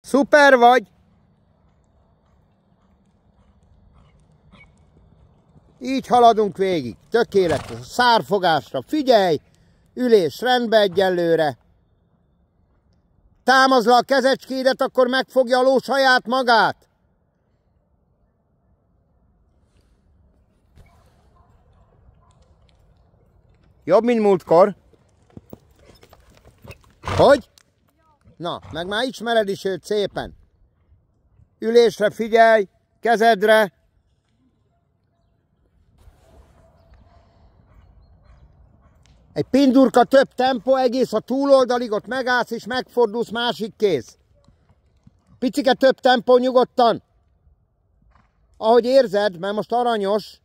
Szuper vagy! Így haladunk végig. Tökéletes. Szárfogásra figyelj! Ülés rendbe egyelőre. Támasz le a kezecskédet, akkor megfogja a ló saját magát. Jobb, mint múltkor. Hogy? Na, meg már ismered is őt szépen. Ülésre figyelj, kezedre. Egy pindurka több tempó egész a túloldalig, ott megállsz és megfordulsz, másik kéz. Picike több tempó nyugodtan. Ahogy érzed, mert most aranyos,